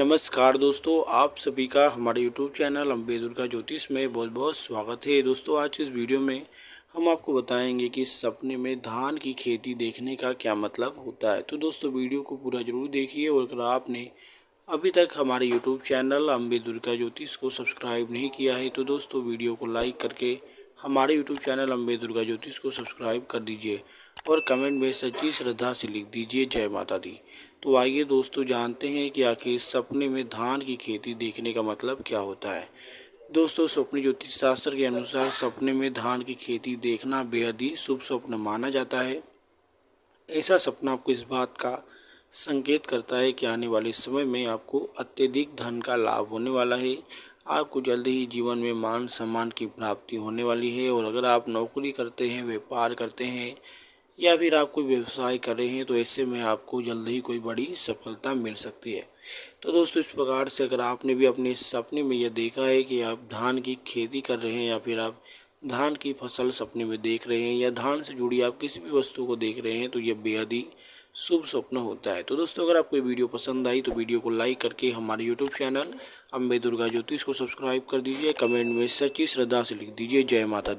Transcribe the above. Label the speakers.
Speaker 1: नमस्कार दोस्तों आप सभी का हमारे YouTube चैनल अम्बे दुर्गा ज्योतिष में बहुत बहुत स्वागत है दोस्तों आज इस वीडियो में हम आपको बताएंगे कि सपने में धान की खेती देखने का क्या मतलब होता है तो दोस्तों वीडियो को पूरा जरूर देखिए और अगर आपने अभी तक हमारे YouTube चैनल अम्बे दुर्गा ज्योतिष को सब्सक्राइब नहीं किया है तो दोस्तों वीडियो को लाइक करके हमारे यूट्यूब चैनल अम्बे दुर्गा ज्योतिष को सब्सक्राइब कर दीजिए और कमेंट में सच्ची श्रद्धा से लिख दीजिए जय माता दी तो आइए दोस्तों जानते हैं कि आखिर सपने में धान की खेती देखने का मतलब क्या होता है दोस्तों स्वप्न ज्योतिष शास्त्र के अनुसार सपने में धान की खेती देखना बेहद ही शुभ स्वप्न माना जाता है ऐसा सपना आपको इस बात का संकेत करता है कि आने वाले समय में आपको अत्यधिक धन का लाभ होने वाला है आपको जल्द ही जीवन में मान सम्मान की प्राप्ति होने वाली है और अगर आप नौकरी करते हैं व्यापार करते हैं या फिर आप कोई व्यवसाय कर रहे हैं तो ऐसे में आपको जल्द ही कोई बड़ी सफलता मिल सकती है तो दोस्तों इस प्रकार से अगर आपने भी अपने सपने में यह देखा है कि आप धान की खेती कर रहे हैं या फिर आप धान की फसल सपने में देख रहे हैं या धान से जुड़ी आप किसी भी वस्तु को देख रहे हैं तो यह बेहद ही शुभ स्वप्न होता है तो दोस्तों अगर आपको वीडियो पसंद आई तो वीडियो को लाइक करके हमारे यूट्यूब चैनल अम्बे दुर्गा ज्योतिष को सब्सक्राइब कर दीजिए कमेंट में सच्ची श्रद्धा से लिख दीजिए जय माता दी